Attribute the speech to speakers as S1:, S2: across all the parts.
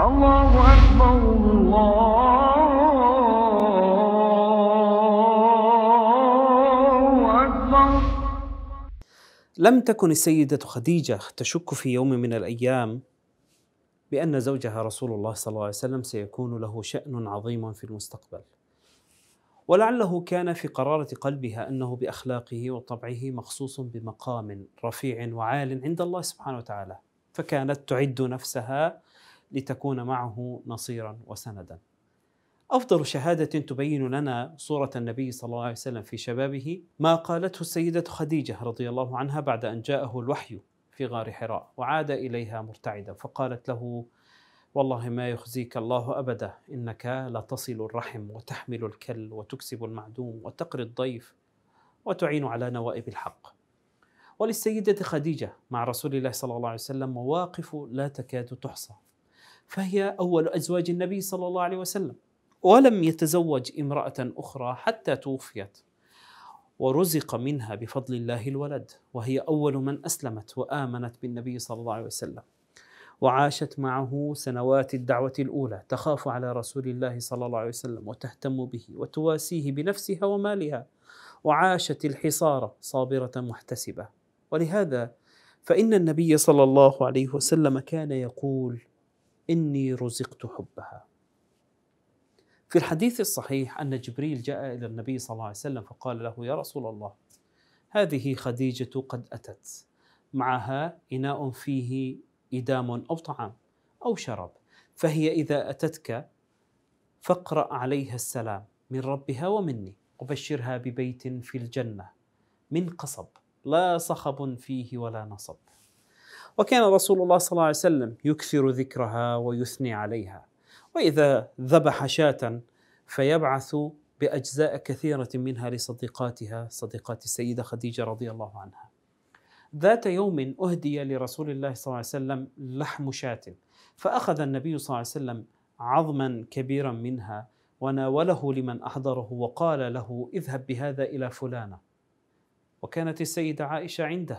S1: الله أكبر الله أكبر لم تكن السيدة خديجة تشك في يوم من الأيام بأن زوجها رسول الله صلى الله عليه وسلم سيكون له شأن عظيم في المستقبل ولعله كان في قرارة قلبها أنه بأخلاقه وطبعه مخصوص بمقام رفيع وعال عند الله سبحانه وتعالى فكانت تعد نفسها لتكون معه نصيرا وسندا. أفضل شهادة تبين لنا صورة النبي صلى الله عليه وسلم في شبابه ما قالته السيدة خديجة رضي الله عنها بعد أن جاءه الوحي في غار حراء وعاد إليها مرتعدا فقالت له والله ما يخزيك الله أبدا إنك لتصل الرحم وتحمل الكل وتكسب المعدوم وتقري الضيف وتعين على نوائب الحق وللسيدة خديجة مع رسول الله صلى الله عليه وسلم مواقف لا تكاد تحصى فهي اول ازواج النبي صلى الله عليه وسلم ولم يتزوج امراه اخرى حتى توفيت ورزق منها بفضل الله الولد وهي اول من اسلمت وامنت بالنبي صلى الله عليه وسلم وعاشت معه سنوات الدعوه الاولى تخاف على رسول الله صلى الله عليه وسلم وتهتم به وتواسيه بنفسها ومالها وعاشت الحصار صابره محتسبه ولهذا فان النبي صلى الله عليه وسلم كان يقول إني رزقت حبها في الحديث الصحيح أن جبريل جاء إلى النبي صلى الله عليه وسلم فقال له يا رسول الله هذه خديجة قد أتت معها إناء فيه إدام أو طعام أو شراب فهي إذا أتتك فاقرأ عليها السلام من ربها ومني وبشرها ببيت في الجنة من قصب لا صخب فيه ولا نصب وكان رسول الله صلى الله عليه وسلم يكثر ذكرها ويثني عليها واذا ذبح شاة فيبعث باجزاء كثيره منها لصديقاتها صديقات السيده خديجه رضي الله عنها ذات يوم اهدي لرسول الله صلى الله عليه وسلم لحم شاة فاخذ النبي صلى الله عليه وسلم عظما كبيرا منها وناوله لمن احضره وقال له اذهب بهذا الى فلانه وكانت السيده عائشه عنده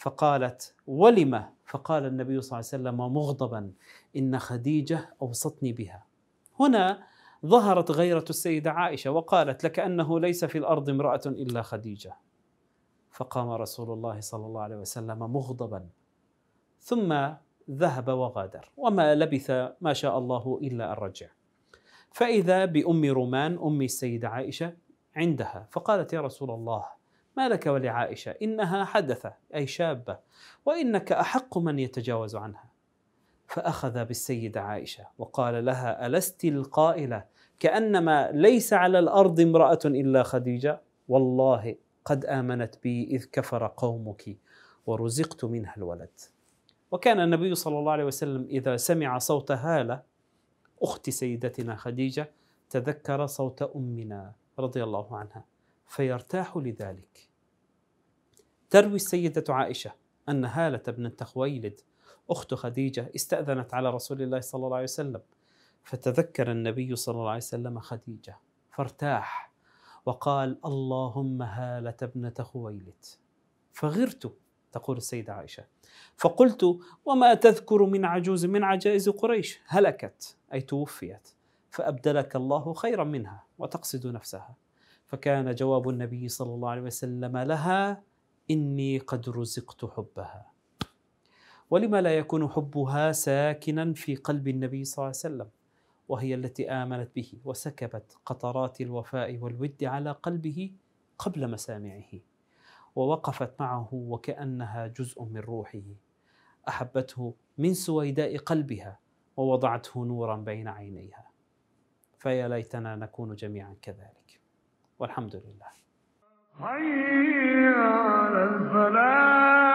S1: فقالت ولم فقال النبي صلى الله عليه وسلم مغضبا إن خديجة أوصتني بها هنا ظهرت غيرة السيدة عائشة وقالت لكأنه ليس في الأرض امرأة إلا خديجة فقام رسول الله صلى الله عليه وسلم مغضبا ثم ذهب وغادر وما لبث ما شاء الله إلا أن رجع فإذا بأم رومان أم السيدة عائشة عندها فقالت يا رسول الله ما لك ولعائشة إنها حدثة أي شابة وإنك أحق من يتجاوز عنها فأخذ بالسيدة عائشة وقال لها ألست القائلة كأنما ليس على الأرض امرأة إلا خديجة والله قد آمنت بي إذ كفر قومك ورزقت منها الولد وكان النبي صلى الله عليه وسلم إذا سمع صوت هالة أخت سيدتنا خديجة تذكر صوت أمنا رضي الله عنها فيرتاح لذلك تروي السيدة عائشة أن هالة بنت خويلد أخت خديجة استأذنت على رسول الله صلى الله عليه وسلم فتذكر النبي صلى الله عليه وسلم خديجة فارتاح وقال اللهم هالة ابنة خويلد فغرت تقول السيدة عائشة فقلت وما تذكر من عجوز من عجائز قريش هلكت أي توفيت فأبدلك الله خيرا منها وتقصد نفسها فكان جواب النبي صلى الله عليه وسلم لها إني قد رزقت حبها ولما لا يكون حبها ساكنا في قلب النبي صلى الله عليه وسلم وهي التي آمنت به وسكبت قطرات الوفاء والود على قلبه قبل مسامعه ووقفت معه وكأنها جزء من روحه أحبته من سويداء قلبها ووضعته نورا بين عينيها فيا ليتنا نكون جميعا كذلك والحمد لله حي على الفلاح